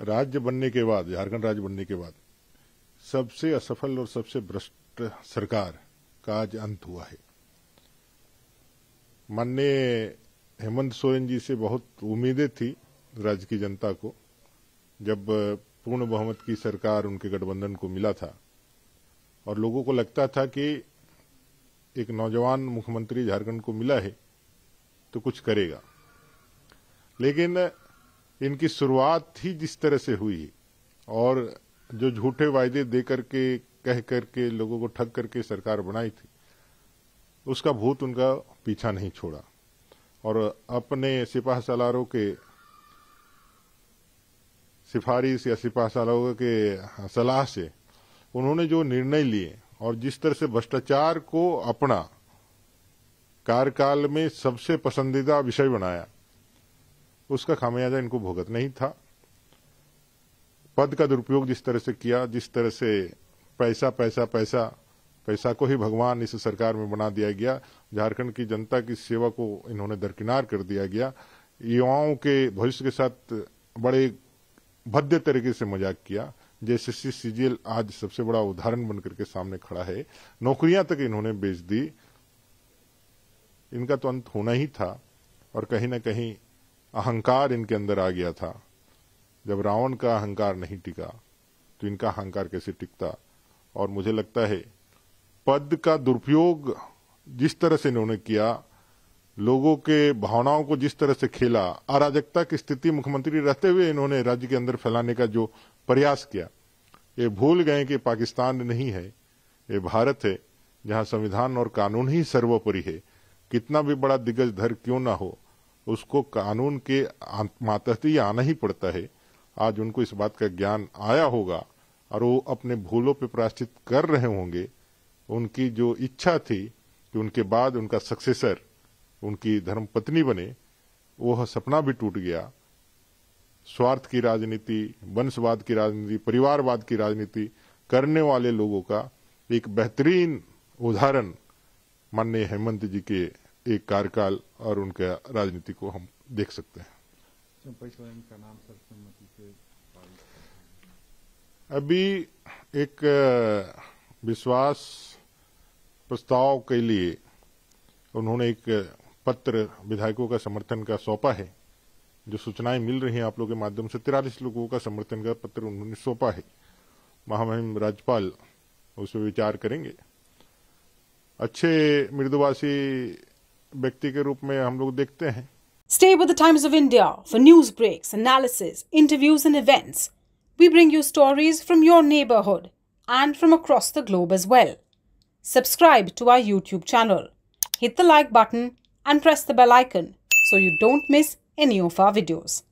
राज्य बनने के बाद झारखंड राज्य बनने के बाद सबसे असफल और सबसे भ्रष्ट सरकार का आज अंत हुआ है माननीय हेमंत सोरेन जी से बहुत उम्मीदें थी राज्य की जनता को जब पूर्ण बहुमत की सरकार उनके गठबंधन को मिला था और लोगों को लगता था कि एक नौजवान मुख्यमंत्री झारखंड को मिला है तो कुछ करेगा लेकिन इनकी शुरुआत ही जिस तरह से हुई और जो झूठे वायदे दे करके कह करके लोगों को ठग करके सरकार बनाई थी उसका भूत उनका पीछा नहीं छोड़ा और अपने सिपाह सलारों के सिफारिश या सिपाह सलारों के सलाह से उन्होंने जो निर्णय लिए और जिस तरह से भ्रष्टाचार को अपना कार्यकाल में सबसे पसंदीदा विषय बनाया उसका खामियाजा इनको भुगतना नहीं था पद का दुरुपयोग जिस तरह से किया जिस तरह से पैसा पैसा पैसा पैसा को ही भगवान इस सरकार में बना दिया गया झारखंड की जनता की सेवा को इन्होंने दरकिनार कर दिया गया युवाओं के भविष्य के साथ बड़े भद्य तरीके से मजाक किया जैसे सी सीजीएल आज सबसे बड़ा उदाहरण बनकर के सामने खड़ा है नौकरियां तक इन्होंने बेच दी इनका तो अंत होना ही था और कहीं ना कहीं अहंकार इनके अंदर आ गया था जब रावण का अहंकार नहीं टिका तो इनका अहंकार कैसे टिकता और मुझे लगता है पद का दुरुपयोग जिस तरह से इन्होंने किया लोगों के भावनाओं को जिस तरह से खेला अराजकता की स्थिति मुख्यमंत्री रहते हुए इन्होंने राज्य के अंदर फैलाने का जो प्रयास किया ये भूल गए कि पाकिस्तान नहीं है ये भारत है जहां संविधान और कानून ही सर्वोपरि है कितना भी बड़ा दिग्गज धर क्यों ना हो उसको कानून के मातहत ही आना ही पड़ता है आज उनको इस बात का ज्ञान आया होगा और वो अपने भूलों पे प्राश्चित कर रहे होंगे उनकी जो इच्छा थी कि उनके बाद उनका सक्सेसर उनकी धर्मपत्नी बने वह सपना भी टूट गया स्वार्थ की राजनीति वंशवाद की राजनीति परिवारवाद की राजनीति करने वाले लोगों का एक बेहतरीन उदाहरण माननीय हेमंत जी के एक कार्यकाल और उनका राजनीति को हम देख सकते हैं का नाम सर्वसम्मति से अभी एक विश्वास प्रस्ताव के लिए उन्होंने एक पत्र विधायकों का समर्थन का सौंपा है जो सूचनाएं मिल रही हैं आप लोगों के माध्यम से तिरालीस लोगों का समर्थन का पत्र उन्होंने सौंपा है महामहिम राज्यपाल उस पर विचार करेंगे अच्छे मृदुवासी Stay with the Times of India for news breaks, analysis, interviews, and events. We bring you stories from your neighborhood and from across the globe as well. Subscribe to our YouTube channel, hit the like button, and press the bell icon so you don't miss any of our videos.